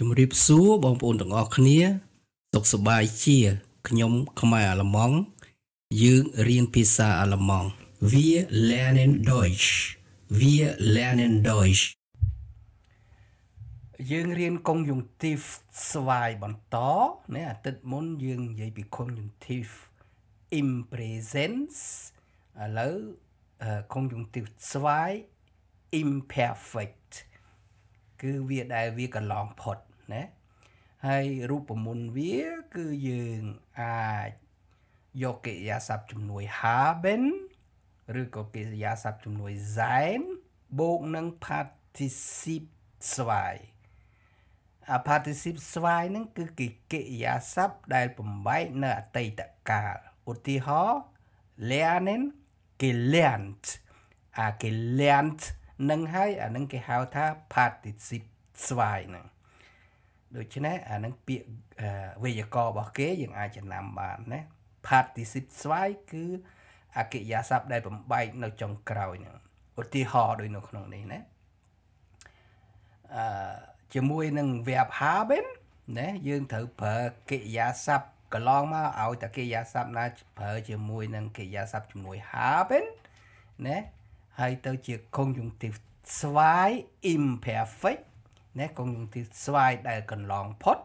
ជម្រាបសួរបងប្អូនទាំងអស់គ្នាសុខសប្បាយជាខ្ញុំខ្មែរអាល្លឺម៉ង់យើងរៀនភាសាអាល្លឺម៉ង់ Wir lernen Deutsch Wir lernen Deutsch យើងរៀនកុងយុងទីវស្វាយបន្តណាអាទិត្យមុនយើងនិយាយពីកុងយុងទីវ in presence ឥឡូវកុងយុងទីវស្វាយ imperfect គឺវាដែលវាកន្លងផុតណាហើយរូបមន្តវាគឺយើងអាចយកកិរិយាសព្ទជំនួយ haben ឬក៏កិរិយាសព្ទជំនួយ sein បូកនឹង participle ស្វាយអា participle ស្វាយហ្នឹងគឺគេកិរិយាសព្ទដែលបំបែកនៅអតីតកាលឧទាហរណ៍ lernen gelernt អា gelernt នឹងហើយអានឹងគេហៅថា participle ស្វាយហ្នឹងដូច្នេះអានឹងពាក្យវេយ្យាករណ៍របស់គេយើងអាចចំណាំបានណា participle ស្វាយគឺអកិយាសព្ទដែលបំបែកនៅចុងក្រោយហ្នឹងឧទាហរណ៍ដូចនៅក្នុងនេះណាអឺជាមួយនឹង verb haben ណាយើងត្រូវប្រើកិយាសព្ទកន្លងមកឲ្យតាកិយាសព្ទណាប្រើជាមួយនឹងកិយាសព្ទជំនួយ haben ណាហើយទៅជា conjunctive ស្វាយ imperfect ណា conjunctive ស្វាយដែលកន្លងផុត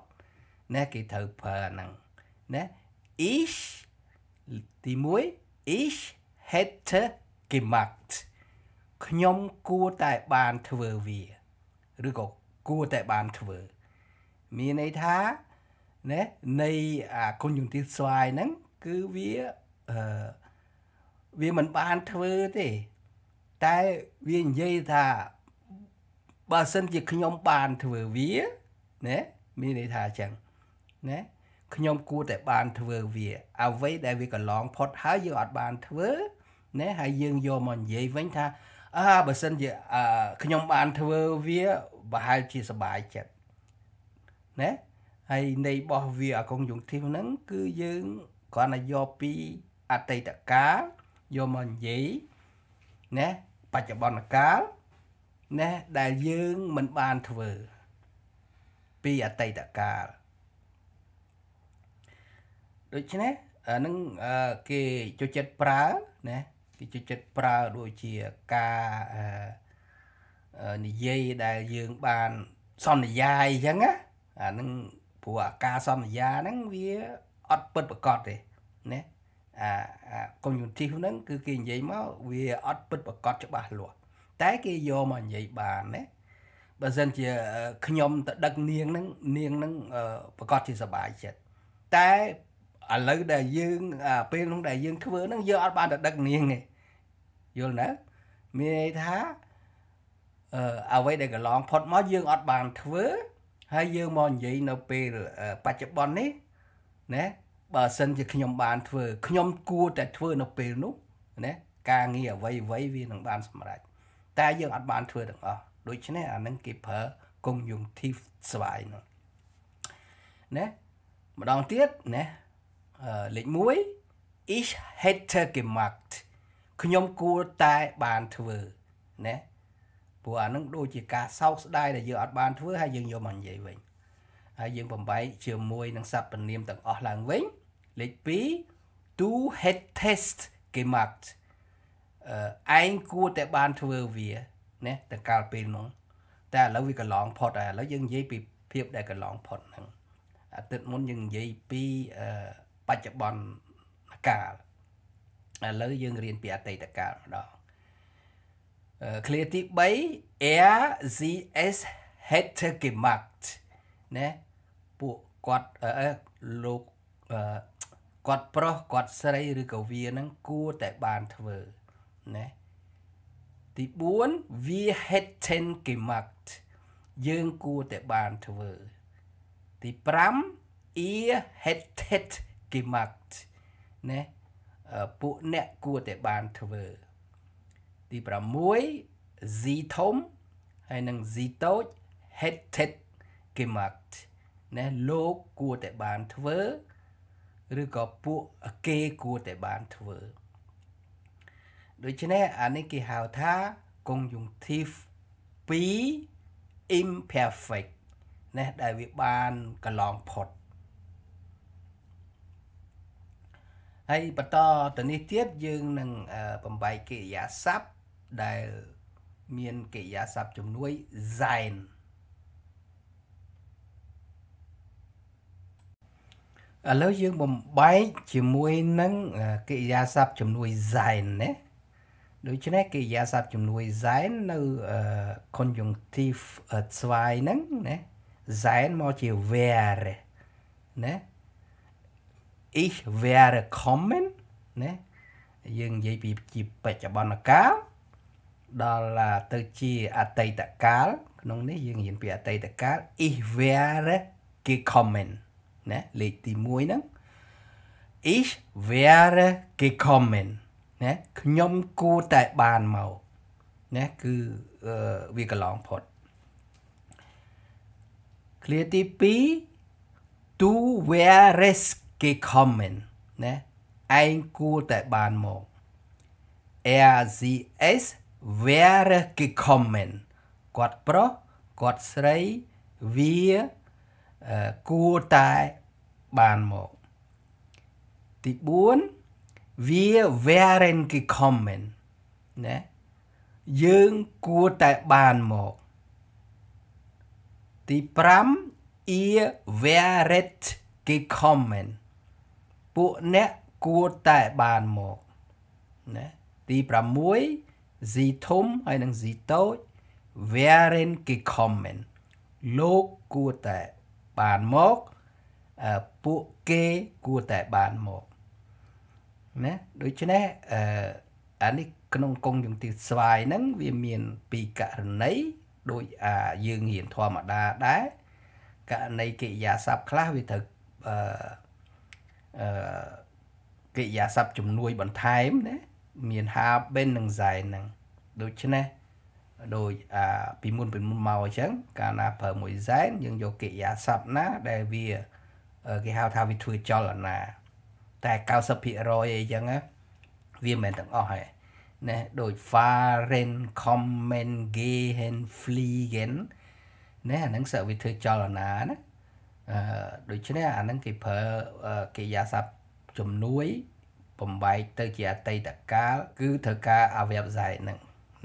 ណាគេត្រូវប្រើអាហ្នឹងណា ish ទី1 ish hätte gemacht ខ្ញុំគួរតែបានធ្វើវា ឬក៏គួរតែបានធ្វើ មានន័យថាណានៃអាគុណយន្តស្វាយហ្នឹងគឺវាអឺវាមិនបានធ្វើទេតែវានិយាយថាបើសិនជាខ្ញុំបានធ្វើវាណាមានន័យថាអញ្ចឹងណាខ្ញុំគួរតែបានធ្វើវាអ្វីដែលវាកន្លង ផុតហើយយើងអត់បានធ្វើណាហើយយើងយកមកនិយាយវិញថាអើបើសិនជាខ្ញុំបានធ្វើវាប្រហែលជាសบายចិត្តណាហើយនៃរបស់វាអកុងយងធីសហ្នឹងគឺយើងគ្រាន់តែយកពីអតីតកាលយកមកនិយាយណាបច្ចុប្បន្នកាលណេះដែលយើងមិនបានធ្វើ ពីអតីតកាលដូច្នេះអានឹងគេចូលចិត្តប្រើណាគេចូលចិត្តប្រើដូចជាការនិយាយដែលយើងបានសន្យាអញ្ចឹងណាអានឹងព្រោះអាការសន្យាហ្នឹងវាអត់ពិតប្រកបទេណាអា conjunctive ហ្នឹងគឺគេនិយាយមកវាអត់ពិតប្រកបច្បាស់លាស់តែ គេយកមកនិយាយបានណាបើសិនជាខ្ញុំទៅដឹកនាងហ្នឹងនាងហ្នឹងប្រកាសជាសบายចិត្តតែឥឡូវដែលយើងពេលនោះដែលយើងធ្វើហ្នឹងយើងអត់បានទៅដឹកនាងទេយល់ណាមានន័យថាអឺអ្វីដែលកន្លងផុតមកយើងអត់បានធ្វើ ហើយយើងមកនិយាយនៅពេលបច្ចុប្បន្ននេះណាបើសិនជាខ្ញុំបានធ្វើខ្ញុំគួរតែធ្វើ នៅពេលនោះណាការងារអ្វីអ្វីវានឹងបានសម្រេចតែយើងអត់បានធ្វើទាំងអស់ដូច្នេះអានឹងគេប្រើ conjunctive ស្វ័យនោះណាម្ដងទៀតណាលេខ1 ich hätte gemacht ខ្ញុំគួរតែបានធ្វើណាព្រោះអានឹងដូចជាការសោកស្ដាយដែលយើងអត់បានធ្វើហើយយើងយកមកនិយាយវិញហើយយើងបំបែកជាមួយនឹងសព្វនាមទាំងអស់ឡើងវិញលេខ2 du hättest gemacht ឯងគួរតែបានធ្វើវាណាតកាលពេលនោះតែឥឡូវវាកន្លងផុតហើយឥឡូវយើងនិយាយពីភាពដែលកន្លងផុតហ្នឹងអាទិត្យមុនយើងនិយាយពីបច្ចុប្បន្នកាលឥឡូវយើងរៀនពីអតីតកាលម្ដង clear ទី3 er sie es hätte gemacht ណាពួកគាត់លោកគាត់ប្រុសគាត់ស្រីឬក៏វានឹងគួរតែបានធ្វើណាទី4វា hätten gemacht យើងគួរតែបានធ្វើ ទី5 ihr hättet gemacht ណាពួកអ្នកគួរតែបានធ្វើ ទី6 sie ធំហើយនឹង sie តូច hättet gemacht ណាលោកគួរតែបានធ្វើឬក៏ពួកគេគួរតែបានធ្វើដូច្នេះអានេះគេហៅថា conjunctive 2 imperfect ណាដែលវាបានកន្លងផុតហើយបន្តទៅនេះទៀតយើងនឹងបំបែកកិរិយាសព្ទដែលមានកិរិយាសព្ទជំនួយ sein ឥឡូវយើងបំបែកជាមួយនឹងកិរិយាសព្ទជំនួយ sein ណាដូច្នេះកិរិយាសព្ទជំនួយ sein នៅ conjunctive 2ហ្នឹងណា sein មកជា wäre ណា ich wäre kommen ណាយើងនិយាយពីជាបច្ចុប្បន្នកាលដល់ទៅជាអតីតកាល ក្នុងនេះយើងរៀនពីអតីតកាល ich wäre gekommen ណាលេខទី1ហ្នឹង ich wäre gekommen ណាខ្ញុំគួរតែបានមកណាគឺវាកន្លងផុតឃ្លាទី2 du wäres gekommen ណាឯងគួរតែបានមក er sie es wäre gekommen គាត់ប្រុសគាត់ស្រីវាគួរតែបានមកទី4វា wearing គឺ comment ណាយើងគួរតែបានមកទី5 ear wearet គេ comment ពួកអ្នកគួរតែបានមកណាទី6 Z ធំហើយនិង Z តូច wearing គេ comment លោកគួរតែបានមកពួកគេគួរតែបានមកណាដូច្នេះអឺអានេះក្នុងកងជំទាវស្វាយហ្នឹងវាមានពីរករណីដោយអាយើងរៀនធម្មតាដែរករណីកិរិយាសព្ទខ្លះវាត្រូវអឺអឺកិរិយាសព្ទជំនួយបន្ថែមណាមាន haben និង sein ហ្នឹងដូច្នេះដោយអាពីមុនពីមុនមកអញ្ចឹងកាលណាប្រើមួយ sein យើងយកកិរិយាសព្ទណាដែលវាគេហៅថាវាធ្វើចលនាតែ90%អីចឹងវាមិនទាំងអស់ហើយណាដូច Faren Comment Gehen Fliegen ណាអាហ្នឹងសើវាធ្វើចលនាណាអឺដូច្នេះអាហ្នឹងគេប្រើកិរិយាសព្ទជំនួយបំបែកទៅជាអតីតកាលគឺត្រូវការអាវេបសាយហ្នឹង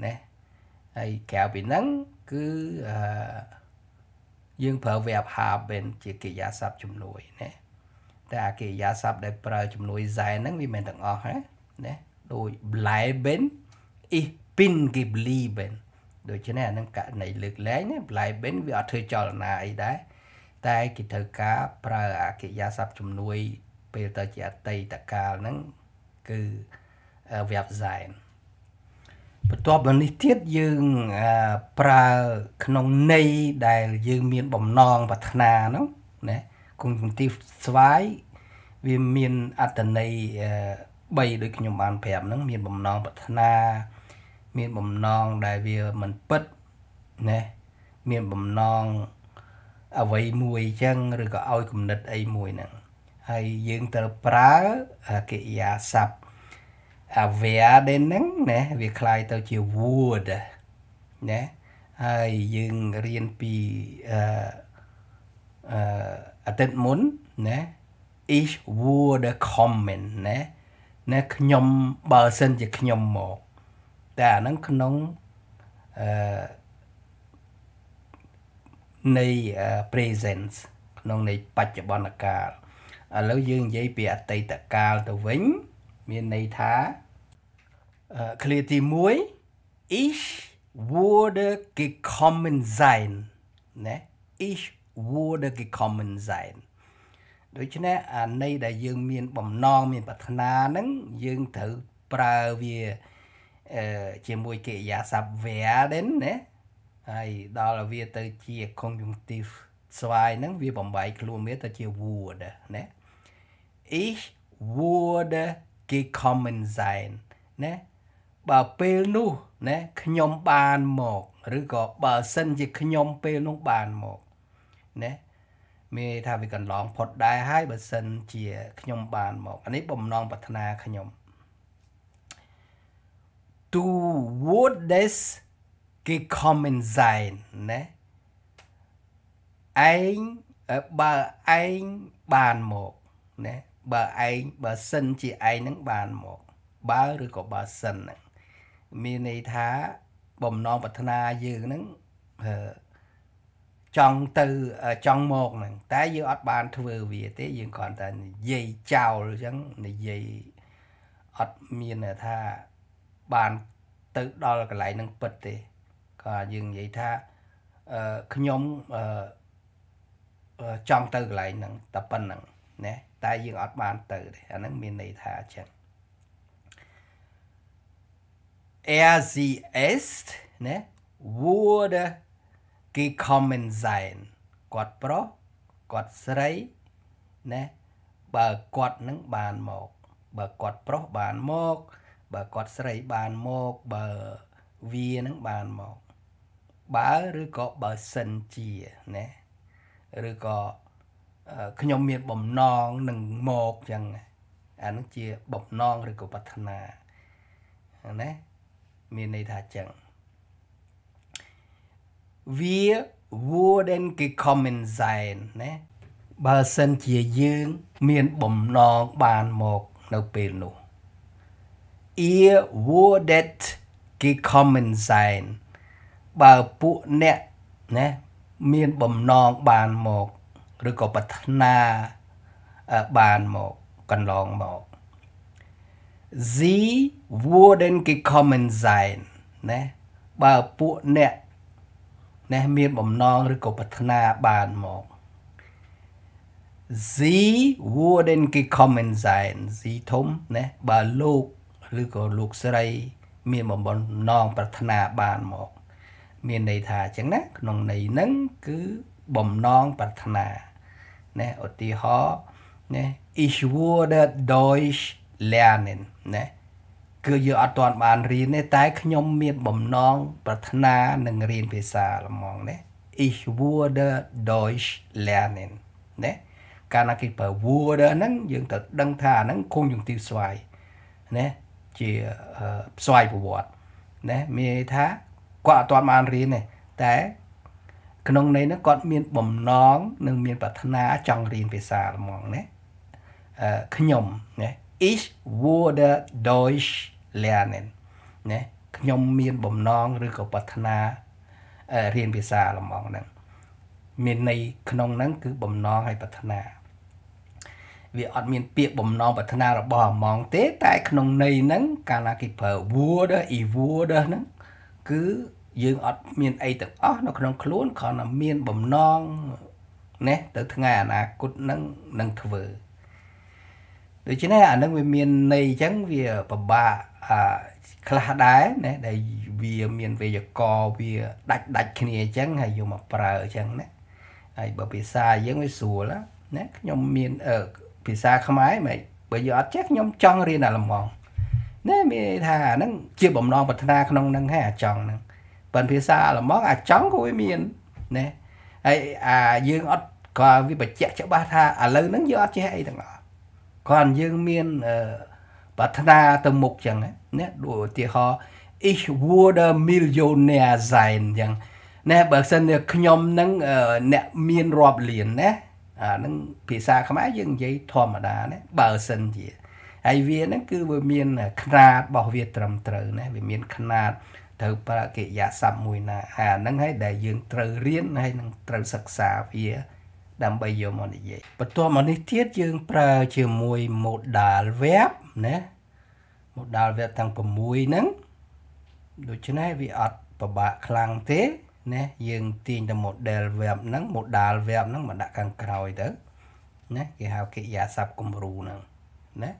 ណាហើយក្រៅពីហ្នឹងគឺអឺយើងប្រើ verb haben ជាកិរិយាសព្ទជំនួយណាតែអាកិរិយាសព្ទដែលប្រើជំនួយ sein ហ្នឹងវាមិនទាំងអស់ណាណាដូច bleiben ich bin geblieben ដូច្នេះអានឹងករណីលើកលែងណា bleiben វាអត់ធ្វើចលនាអីដែរតែគេត្រូវការប្រើអាកិរិយាសព្ទជំនួយពេលទៅជាអតីតកាលហ្នឹងគឺ verb sein បន្ទាប់មកនេះទៀតយើងប្រើក្នុងន័យដែលយើងមានបំណងប្រាថ្នានោះណាគុណគន្ទីស្វាយវាមានអត្តន័យ3ដូចខ្ញុំបានប្រាប់ហ្នឹងមានបំណងប្រាថ្នាមានបំណងដែលវាមិនពិតណាមានបំណងអ្វីមួយអញ្ចឹងឬក៏ឲ្យគំនិតអីមួយហ្នឹងហើយយើងត្រូវប្រើកិរិយាសព្ទអា werden ហ្នឹងណាវាคล้ายទៅជា would ណាហើយយើងរៀនពីអឺអតីតមុនណា is would comment ណាណាខ្ញុំបើសិនជាខ្ញុំមកតែអាហ្នឹងក្នុងអឺនៃ presence ក្នុងនៃបច្ចុប្បន្នកាលឥឡូវយើងនិយាយពីអតីតកាលទៅវិញមានន័យថាឃ្លាទី1 ich wurde gekommen sein ណា ich wurde gekommen sein ដូច្នេះអាន័យដែលយើង មានបំណងមាន ប្រាថ្នាហ្នឹងយើងត្រូវប្រើវាជាមួយកិរិយាសព្ទ werden ណាហើយដល់វាទៅជា conjunctive ស្វាយហ្នឹងវាបំបែកខ្លួនវាទៅជា would ណា ich wurde gekommen sein ណាបើពេលនោះណាខ្ញុំបានមកឬក៏បើសិនជាខ្ញុំពេលនោះបានមកណាមានថាវាកន្លងផុតដែរហើយបើសិនជាខ្ញុំបានមកអានេះបំណងប្រាថ្នាខ្ញុំ to would this gekommen sein ណាឯងបើឯងបានមកណាបើឯងបើសិនជាឯងនឹងបានមកបើឬក៏បើសិនហ្នឹងមានន័យថាបំណងប្រាថ្នាយើងហ្នឹងចង់ទៅចង់មកហ្នឹង តែយើងអត់បាន ធ្វើវាទេ យើងគ្រាន់តែនិយាយចោលអញ្ចឹងនិយាយអត់មានថាបានទៅដល់កន្លែងហ្នឹងពិតទេក៏យើងនិយាយថាខ្ញុំចង់ទៅកន្លែងហ្នឹងតែប៉ុណ្្នឹងណាតែយើងអត់បានទៅទេអាហ្នឹងមានន័យថាអញ្ចឹង er sie ist ណា would គេ comment សែនគាត់ប្រុសគាត់ស្រីណាបើគាត់នឹងបានមក បើគាត់ប្រុសបានមកបើគាត់ស្រីបានមកបើវានឹងបានមកបើឬក៏បើសិនជាណាឬក៏ខ្ញុំមានបំណងនឹងមកចឹងអានឹងជាបំណងឬក៏ប្រាថ្នាណាមានន័យថាចឹងវា wouldn't គេ comment sign ណាបើសិនជាយើង មានបំណងបានមកនៅពេលនោះ ear wouldn't គេ comment sign បើពួកអ្នកណាមានបំណងបានមកឬក៏ប្រាថ្នាបានមកកន្លងមក Sie wurden gekommen sein ណាបើពួកអ្នកណាមានបំណងឬក៏ប្រាថ្នាបានមក Sie wurden gekommen sein Sie ធំណាបើលោកឬក៏លោកស្រី មានបំណងប្រាថ្នាបានមកមានន័យថាអញ្ចឹងណាក្នុងន័យហ្នឹងគឺបំណងប្រាថ្នាណាឧទាហរណ៍ណា Ich wurde Deutsch lernen ណាគឺយើងអត់ទាន់បានរៀនទេតែខ្ញុំមានបំណងប្រាថ្នានឹងរៀនភាសាល្មងណា Ich würde Deutsch lernen ណាកាលណាគេប្រើ würde ហ្នឹងយើងត្រូវដឹងថាអាហ្នឹងគុំយងទីស្វាយណាជាស្វ័យប្រវត្តិណាមានន័យថាគាត់អត់ទាន់បានរៀនទេតែ ក្នុងន័យហ្នឹងគាត់មានបំណង និងមាន ប្រាថ្នាចង់រៀនភាសាល្មងណាអឺខ្ញុំណា ich wurde Deutsch lernen ណាខ្ញុំមានបំណងឬក៏ប្រាថ្នារៀនភាសាអាល្លឺម៉ង់ហ្នឹងមានន័យក្នុងហ្នឹងគឺបំណងហើយប្រាថ្នាវាអត់មាន ពាក្យបំណង ប្រាថ្នារបស់អាម៉ង់ទេ តែក្នុងន័យហ្នឹងកាលណាគេប្រើ would i would ហ្នឹងគឺយើងអត់មានអីទាំងអស់នៅក្នុងខ្លួនគ្រាន់តែមានបំណងណាទៅថ្ងៃអនាគតហ្នឹងនឹងធ្វើដូច្នេះអានឹងវាមានន័យអញ្ចឹងវាពិបាកអាខ្លះដែរណាដែលវាមានវេយ្យាករណ៍វាដាច់ដាច់គ្នាអញ្ចឹងហើយយកមកប្រើអញ្ចឹងណាហើយបើភាសាយើងវាស្រួលណាខ្ញុំមានភាសាខ្មែរមិនបើយើងអត់ចេះខ្ញុំចង់រៀនអាល្លឺម៉ង់ណាមានថាអាហ្នឹងជាបំណងប្រាថ្នាក្នុងហ្នឹងហើយអាចង់ហ្នឹងប៉ុន្តែភាសាអាល្លឺម៉ង់អាចង់ក៏វាមានណាហើយអាយើងអត់ក៏វាបញ្ជាក់ច្បាស់ថាឥឡូវហ្នឹងយើងអត់ចេះអីទាំងអស់គ្រាន់យើងមានប្រាថ្នាទៅមុខចឹងណាដូចឧទាហរណ៍ ich wurde millionaire sein ចឹងណាបើសិនជាខ្ញុំនឹងអ្នកមានរាប់លានណាអានឹងភាសាខ្មែរយើងនិយាយធម្មតាណាបើសិនជាហើយវាហ្នឹងគឺវាមានຂະຫນາດរបស់វាត្រឹមត្រូវណាវាមានຂະຫນາດត្រូវប្រើកិរិយាសព្ទមួយណាអាហ្នឹងហើយដែលយើងត្រូវរៀនហើយនឹងត្រូវសិក្សាវាដើម្បីយកមកនិយាយបន្ទាប់មកនេះទៀតយើងប្រើជាមួយ modal verb ណា modal verb ទាំង6ហ្នឹងដូច្នេះវាអត់ពិបាកខ្លាំងទេណាយើងទាញតែ model verb ហ្នឹង modal verb ហ្នឹងមកដាក់ខាងក្រោយទៅណាគេហៅកិរិយាសព្ទគំរូហ្នឹងណា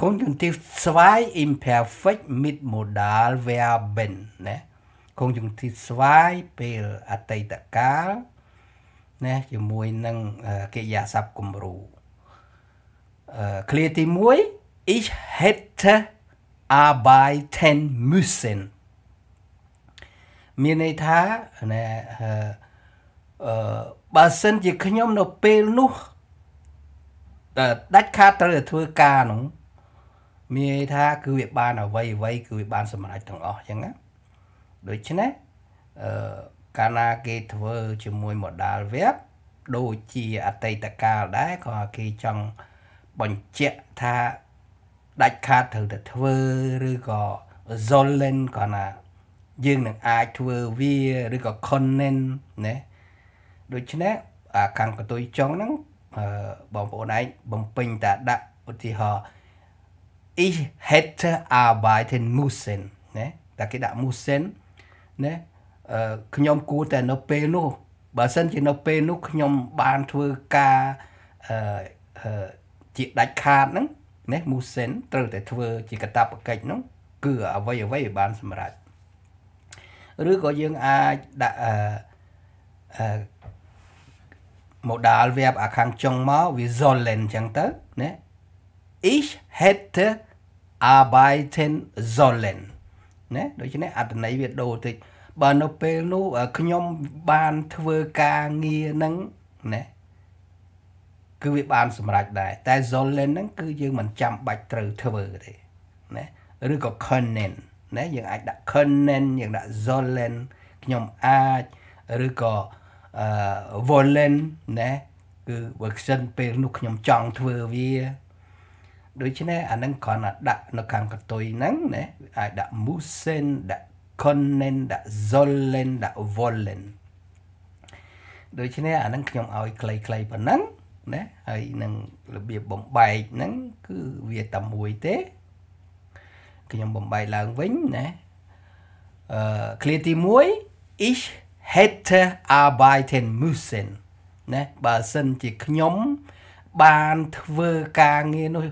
conjunctive ស្វាយ imperfect mid modal verben ណា conjunctive ស្វាយពេលអតីតកាលណាជាមួយនឹងកិរិយាសព្ទគំរូអឺ clear ទី1 ich hätte arbeiten müssen មានន័យថាណាអឺបើសិនជាខ្ញុំនៅពេលនោះដាច់ខាតត្រូវតែធ្វើការនោះមានន័យថាគឺវាបាន អ្វីអ្វី គឺវាបានសម្រេចទាំងអស់អញ្ចឹងណាដូច្នេះអឺកាលណាគេធ្វើជាមួយ modal web ដូចជាអតីតកាលដែរក៏គេចង់បញ្ជាក់ថាដាច់ខាតត្រូវតែធ្វើឬក៏ Zolen ក៏ណាយើងនឹងអាចធ្វើវាឬក៏ Connen ណាដូច្នេះអាខាងកតុយចុងហ្នឹងបងប្អូនឯងបំពេញតាដាក់ឧទាហរណ៍ ich hätte arbeiten müssen ណាតែគេដាក់ müssen ណាខ្ញុំគួរតែនៅពេលនោះបើសិនជានៅពេលនោះខ្ញុំបានធ្វើការជាដាច់ខាតហ្នឹងណាមូសិនត្រូវតែធ្វើជាកតាបកិច្ចហ្នឹងគឺអ្វីអ្វីបាន សម្រេចឬក៏យើងអាចដាក់អឺ modal verb អាខាងចុងមកវា sollen អញ្ចឹងទៅណា ich hätte arbeiten sollen ណាដូច្នេះអត្ថន័យវាដូរតិចបើនៅពេលនោះខ្ញុំបានធ្វើការងារហ្នឹងណាគឺវាបានសម្រេចដែរតែ Zolen ហ្នឹងគឺយើងមិនចាំបាច់ត្រូវធ្វើទេណាឬក៏ Connen ណាយើងអាចដាក់ Connen យើងដាក់ Zolen ខ្ញុំអាចឬក៏អឺ Volen ណាគឺបើខ្សិនពេលនោះខ្ញុំចង់ធ្វើវាដូច្នេះអានឹងគ្រាន់តែដាក់នៅខាងកតុយហ្នឹងណាអាចដាក់ Musen ដាក់ können ដាក់ sollen ដាក់ wollen ដូច្នេះអានឹងខ្ញុំឲ្យខ្លីៗប៉ុណ្ណឹងណាហើយនឹងរបៀបបំបែកហ្នឹងគឺវាតែមួយទេខ្ញុំបំបែកឡើងវិញណាអឺឃ្លាទី1 ich hätte arbeiten müssen ណាបើសិនជាខ្ញុំបានធ្វើការងារនោះ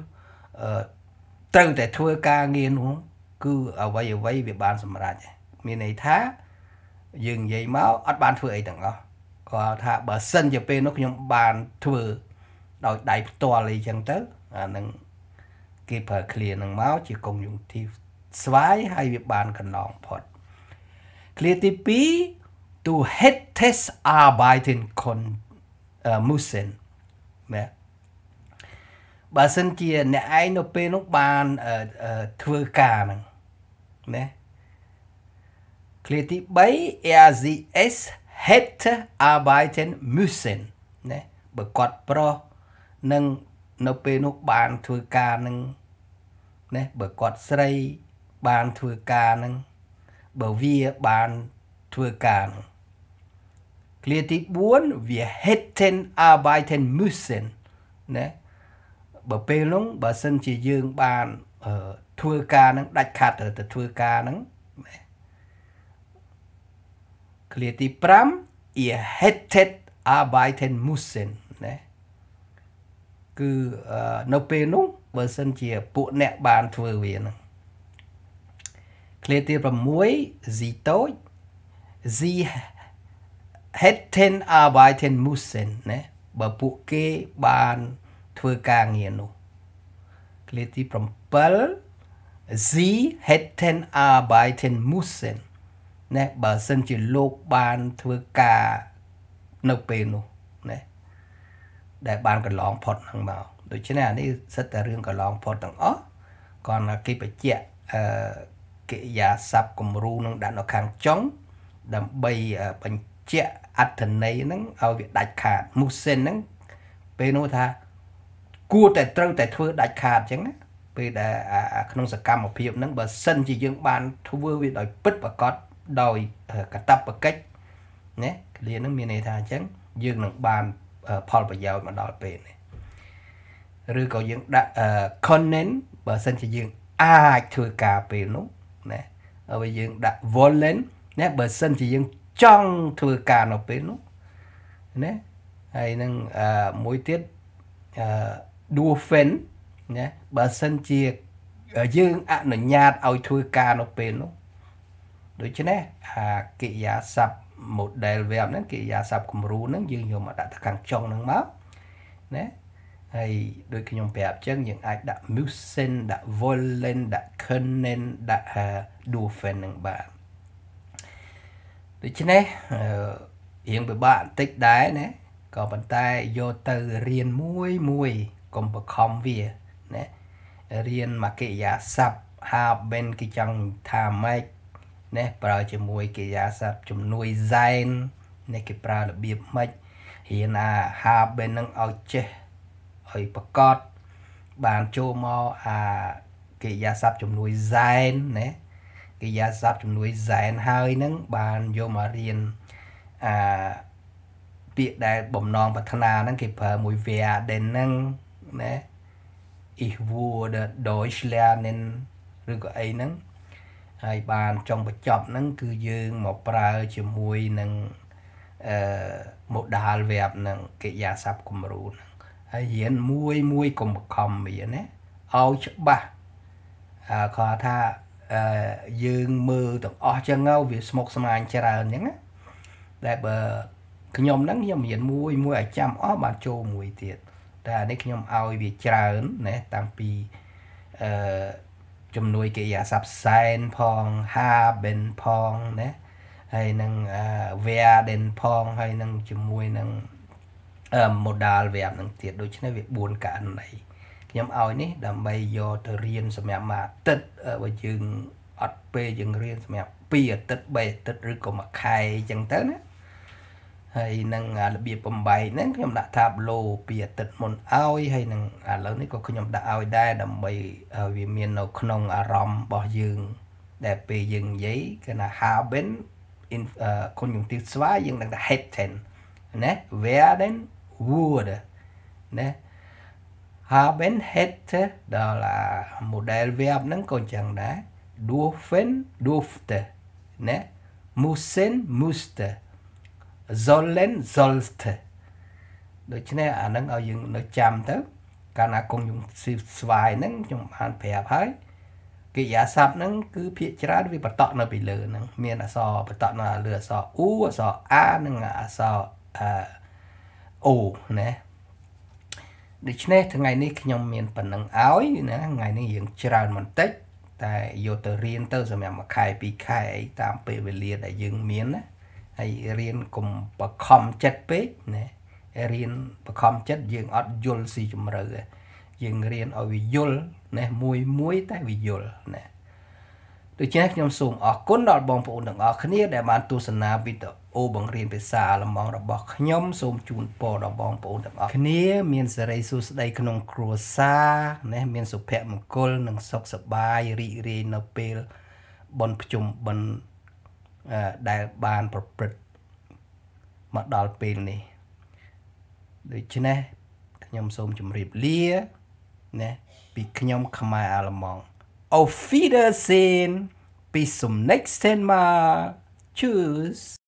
អឺត្រូវតែធ្វើការងារនោះគឺអ្វីអ្វីវាបានសម្រេចហើយមានន័យថាយើងនិយាយមកអត់បានធ្វើអីទាំងអស់គាត់ថាបើសិនជាពេលនោះខ្ញុំបានធ្វើដោយដៃផ្ទាល់អីចឹងទៅ អានឹងគេប្រើ clear នឹងមកជា conjunctive ស្វាយហើយវាបានកន្លងផុត clear ទី2 to hit test arbeiten kon musen ណាបើសិនជាអ្នកឯងនៅពេលនោះបានធ្វើការហ្នឹងណាឃ្លាទី3 er sie es hätte arbeiten müssen ណាបើគាត់ប្រុសនឹងនៅពេលនោះបានធ្វើការនឹងណាបើគាត់ស្រីបានធ្វើការនឹងបើវាបានធ្វើការនឹងឃ្លាទី4 wir hätten arbeiten müssen ណាបើពេលនោះបើសិនជាយើងបានធ្វើការនឹងដាច់ខាត់ទៅធ្វើការនឹងឃ្លាទី5 ihr hättet arbeiten müssen ណាគឺនៅពេលនោះបើសិនជាពួកអ្នកបានធ្វើវាហ្នឹងឃ្លាទី6 sie tot sie hätten arbeiten müssen ណាបើពួកគេបានធ្វើការងារនោះឃ្លាទី7 sie hätten arbeiten müssen ណាបើសិនជាលោកបានធ្វើការនៅពេលនោះណាដែលបានកន្លង ផុតហ្នឹងមកដូច្នេះអានេះសិតតែរឿងកន្លងផុតទាំងអស់គាត់ណាគេបញ្ជាក់អឺកិយាស័ព្ទគំរូនឹងដាក់នៅខាងចុងដើម្បីបញ្ជាក់អត្ថន័យហ្នឹងឲ្យវាដាច់ខាតមូសិនហ្នឹងពេលនោះថាគួរតែត្រូវតែធ្វើដាច់ខាតអញ្ចឹងណាពេលដែលក្នុងសកម្មភាពហ្នឹងបើសិនជាយើងបានធ្វើវាដោយ ពិតប្រាកដដោយកតបកិច្ចណាកលានឹងមានន័យថាអញ្ចឹងយើងនឹងបានផលប្រយោជន៍មកដល់ពេលនេះឬក៏យើងដាក់ content បើសិនជាយើងអាចធ្វើការពេលនោះណាហើយយើងដាក់ volent ណាបើសិនជាយើងចង់ធ្វើការនៅពេលនោះណាហើយនឹងមួយទៀត do fen ណាបើសិនជាយើងអនុញ្ញាតឲ្យធ្វើការនៅពេលនោះដូច្នេះអាកិរិយាសព្ទ model verb ហ្នឹងកិរិយាសព្ទគំរូហ្នឹងយើងយកមកដាក់ទៅខាងចុងហ្នឹងមកណាហើយដូចខ្ញុំប្រាប់អញ្ចឹងយើងអាចដាក់ musen ដាក់ volen ដាក់ können ដាក់ dürfen ហ្នឹងបាទដូច្នេះរៀងពិបាកបន្តិចដែរណាក៏ប៉ុន្តែយកទៅរៀនមួយមួយកុំបខំវាណារៀនមកកិរិយាសព្ទ haben គឺចង់ថាម៉េចណាប្រើជាមួយកិរិយាសព្ទជំនួយសែននេះគេប្រើរបៀបម៉េចរៀនអាហាបេនឹងឲ្យចេះឲ្យប្រកបបានចូលមកអាកិរិយាសព្ទជំនួយសែនណាកិរិយាសព្ទជំនួយសែនហើយនឹងបានយកមករៀនអាពាក្យដែលបំណងប្រាថ្នាហ្នឹងគេប្រើមួយ werden ហ្នឹងណា ich wurde Deutschlernen ឬក៏អីហ្នឹងហើយបានចង់បញ្ចប់ហ្នឹងគឺយើងមកប្រើជាមួយនឹងអឺ modal verb នឹងកិរិយាសព្ទគំរូហ្នឹងហើយរៀនមួយមួយកុំបខំវាណាឲ្យច្បាស់អឺគាត់ថាអឺយើងមើលទាំងអស់ចឹងទៅវាស្មុគស្មាញច្រើនចឹងណាតែបើខ្ញុំហ្នឹងខ្ញុំរៀនមួយមួយឲ្យចាំអស់បានចូលមួយទៀតតែអានេះខ្ញុំឲ្យវាច្រើនណាតាំងពីអឺជំនួយកិយាស័ព្ទសែនផងហាបិនផងណាហើយនឹងវែដិនផងហើយនឹងជាមួយនឹង modal verb នឹងទៀតដូច្នេះវា4ករណីខ្ញុំឲ្យនេះដើម្បីយកទៅរៀនសម្រាប់មួយអាទិត្យបើយើងអត់ពេលយើងរៀនសម្រាប់2អាទិត្យ3អាទិត្យឬក៏មួយខែអញ្ចឹងទៅណាហើយនឹងរបៀបបំបែកហ្នឹងខ្ញុំដាក់ថាប្លូពីអតីតមុនឲ្យហើយនឹងឥឡូវនេះក៏ខ្ញុំដាក់ឲ្យដែរដើម្បីឲ្យវាមាននៅក្នុងអារម្មណ៍របស់យើង ដែលពេលយើងនិយាយគឺថា haben in conjunctive ស្វាយើងនឹងថា hätten ណា werden würde ណា haben hätte ដល់អា model verb ហ្នឹងក៏ចឹងដែរ dürfen durfte ណា müssen musste sollen sollst ដូច្នេះអានឹងឲ្យយើងនៅចាំទៅកាលណាកុំយើងស៊ីស្វាយហ្នឹងខ្ញុំបានប្រាប់ហើយកិរិយាសព្ទហ្នឹងគឺភាកច្រើនវាបតក់នៅពីលើហ្នឹងមានអក្សរបតក់នៅលើអក្សរអ៊ូអក្សរអានិងអក្សរអអូណាដូច្នេះថ្ងៃនេះខ្ញុំមានប៉ុណ្ណឹងឲ្យណាថ្ងៃនេះយើងច្រើនបន្តិច តែយកទៅរៀនទៅ សម្រាប់មួយខែពីរខែតាមពេលវេលាដែលយើងមានណាហើយរៀនកុំបខំចិត្តពេកណារៀនបខំចិត្តយើងអត់យល់ស៊ីជម្រៅយើងរៀនឲ្យវាយល់ណាមួយមួយតែវាយល់ណាដូច្នេះខ្ញុំសូមអរគុណដល់បងប្អូនទាំងអស់គ្នាដែលបានទស្សនាវីដេអូបង្រៀនភាសាអាល្លឺម៉ង់របស់ខ្ញុំសូមជូនពរដល់បងប្អូនទាំងអស់គ្នា មានសេរីសួស្តីក្នុងគ្រួសារណាមានសុភមង្គលនិងសុខសប្បាយរីករាយនៅពេលបនភ្ជុំបិណ្ឌដែលបានប្រព្រឹត្តមកដល់ពេលនេះដូច្នេះខ្ញុំសូមជម្រាបលាណាពីខ្ញុំខ្មែរអាឡម៉ង់អូហ្វីដឺសេនពីសំណេកសេនម៉ា Tschüss